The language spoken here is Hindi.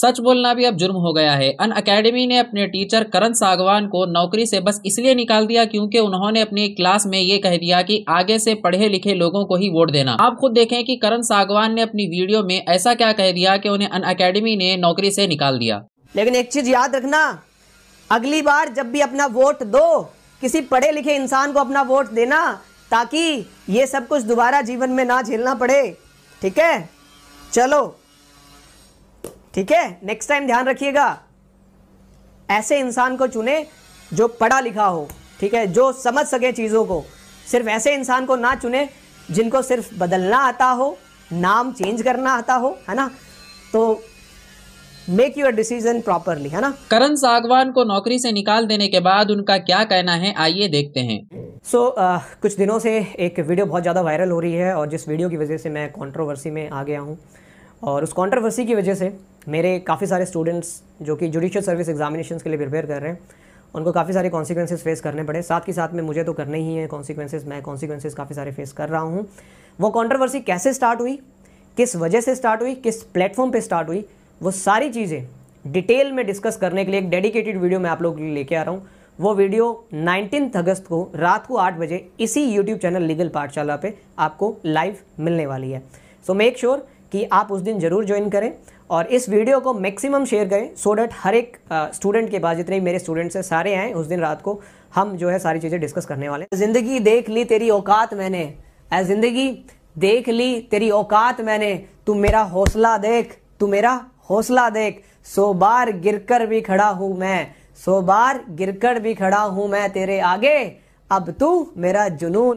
सच बोलना भी अब जुर्म हो गया है अन अकेडमी ने अपने टीचर करण सागवान को नौकरी से बस इसलिए निकाल दिया क्योंकि उन्होंने अपनी क्लास में ये कह दिया कि आगे से पढ़े लिखे लोगों को ही वोट देना आप खुद देखें कि करण सागवान ने अपनी वीडियो में ऐसा क्या कह दिया कि उन्हें अन अकेडमी ने नौकरी से निकाल दिया लेकिन एक चीज याद रखना अगली बार जब भी अपना वोट दो किसी पढ़े लिखे इंसान को अपना वोट देना ताकि ये सब कुछ दोबारा जीवन में ना झेलना पड़े ठीक है चलो ठीक है नेक्स्ट टाइम ध्यान रखिएगा ऐसे इंसान को चुने जो पढ़ा लिखा हो ठीक है जो समझ सके चीज़ों को सिर्फ ऐसे इंसान को ना चुने जिनको सिर्फ बदलना आता हो नाम चेंज करना आता हो है ना तो मेक यूर डिसीजन प्रॉपरली है ना करण सागवान को नौकरी से निकाल देने के बाद उनका क्या कहना है आइए देखते हैं सो so, uh, कुछ दिनों से एक वीडियो बहुत ज़्यादा वायरल हो रही है और जिस वीडियो की वजह से मैं कंट्रोवर्सी में आ गया हूँ और उस कंट्रोवर्सी की वजह से मेरे काफ़ी सारे स्टूडेंट्स जो कि जुडिशियल सर्विस एग्जामिनेशन के लिए प्रिपेयर कर रहे हैं उनको काफ़ी सारे कॉन्सिक्वेंसेज फेस करने पड़े साथ ही साथ में मुझे तो करने ही है कॉन्सिक्वेंसेज मैं कॉन्सिक्वेंसेज काफ़ी सारे फेस कर रहा हूँ वो कॉन्ट्रोवर्सी कैसे स्टार्ट हुई किस वजह से स्टार्ट हुई किस प्लेटफॉर्म पे स्टार्ट हुई वो सारी चीज़ें डिटेल में डिस्कस करने के लिए एक डेडिकेटेड वीडियो मैं आप लोग लेके आ रहा हूँ वो वीडियो 19 अगस्त को रात को आठ बजे इसी यूट्यूब चैनल लीगल पाठशाला पे आपको लाइव मिलने वाली है सो मेक श्योर कि आप उस दिन ज़रूर ज्वाइन करें और इस वीडियो को मैक्सिमम शेयर करें सो डैट हर एक स्टूडेंट के पास जितने भी मेरे स्टूडेंट्स हैं सारे आएँ उस दिन रात को हम जो है सारी चीज़ें डिस्कस करने वाले हैं ज़िंदगी देख ली तेरी औकात मैंने ए ज़िंदगी देख ली तेरी औकात मैंने तू मेरा हौसला देख तू मेरा हौसला देख सो बार गिरकर भी खड़ा हूँ मैं सो बार गिरकर भी खड़ा हूँ मैं तेरे आगे अब तू मेरा जुनून